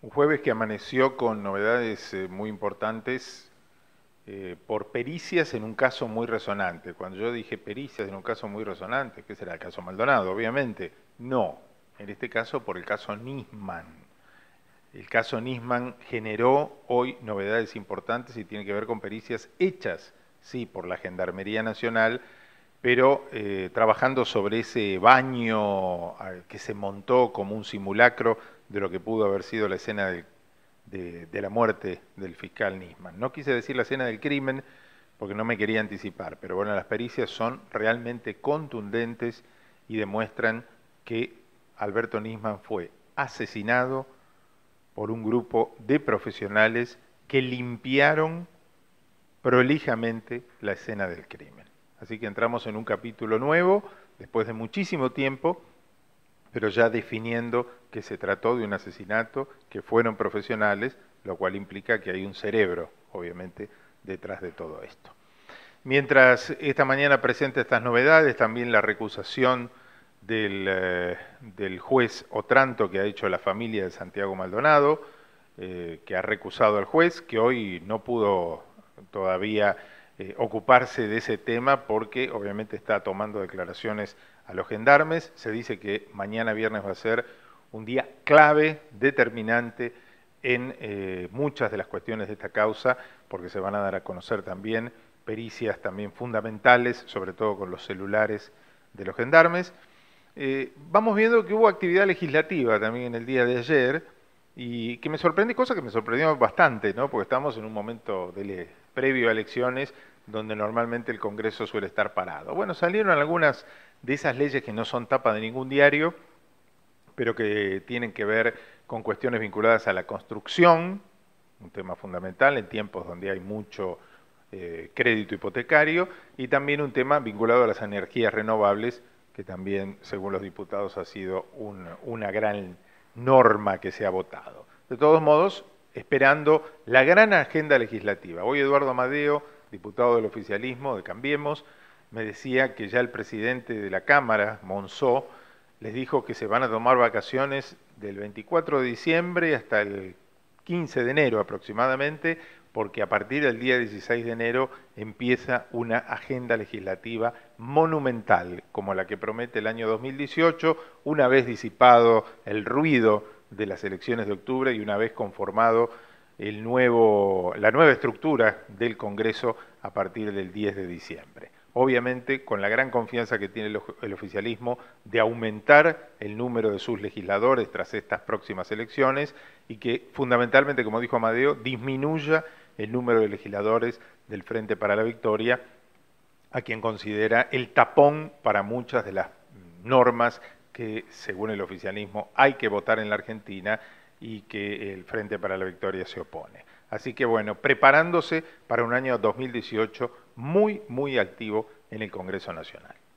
Un jueves que amaneció con novedades eh, muy importantes eh, por pericias en un caso muy resonante. Cuando yo dije pericias en un caso muy resonante, que será el caso Maldonado, obviamente, no. En este caso por el caso Nisman. El caso Nisman generó hoy novedades importantes y tiene que ver con pericias hechas, sí, por la Gendarmería Nacional, pero eh, trabajando sobre ese baño ah, que se montó como un simulacro de lo que pudo haber sido la escena de, de, la muerte del fiscal Nisman. No quise decir la escena del crimen porque no me quería anticipar, pero bueno, las pericias son realmente contundentes y demuestran que Alberto Nisman fue asesinado por un grupo de profesionales que limpiaron prolijamente la escena del crimen. Así que entramos en un capítulo nuevo, después de muchísimo tiempo, pero ya definiendo que se trató de un asesinato, que fueron profesionales, lo cual implica que hay un cerebro, obviamente, detrás de todo esto. Mientras esta mañana presenta estas novedades, también la recusación del, eh, del juez Otranto que ha hecho la familia de Santiago Maldonado, eh, que ha recusado al juez, que hoy no pudo todavía eh, ocuparse de ese tema porque obviamente está tomando declaraciones a los gendarmes. Se dice que mañana viernes va a ser un día clave, determinante en eh, muchas de las cuestiones de esta causa, porque se van a dar a conocer también pericias también fundamentales, sobre todo con los celulares de los gendarmes. Eh, vamos viendo que hubo actividad legislativa también en el día de ayer y que me sorprende, cosa que me sorprendió bastante, ¿no? porque estamos en un momento previo a elecciones donde normalmente el Congreso suele estar parado. Bueno, salieron algunas de esas leyes que no son tapa de ningún diario, pero que tienen que ver con cuestiones vinculadas a la construcción, un tema fundamental en tiempos donde hay mucho eh, crédito hipotecario, y también un tema vinculado a las energías renovables, que también, según los diputados, ha sido una gran norma que se ha votado. De todos modos, esperando la gran agenda legislativa. Hoy Eduardo Amadeo, diputado del oficialismo de Cambiemos, me decía que ya el presidente de la Cámara, Monzó, les dijo que se van a tomar vacaciones del 24 de diciembre hasta el 15 de enero aproximadamente porque a partir del día 16 de enero empieza una agenda legislativa monumental, como la que promete el año 2018, una vez disipado el ruido de las elecciones de octubre y una vez conformado la nueva estructura del Congreso a partir del 10 de diciembre. Obviamente con la gran confianza que tiene el, el oficialismo de aumentar el número de sus legisladores tras estas próximas elecciones y que fundamentalmente, como dijo Amadeo, disminuya el número de legisladores del Frente para la Victoria, a quien considera el tapón para muchas de las normas que, según el oficialismo, hay que votar en la Argentina y que el Frente para la Victoria se opone. Así que bueno, preparándose para un año 2018 muy, muy activo en el Congreso Nacional.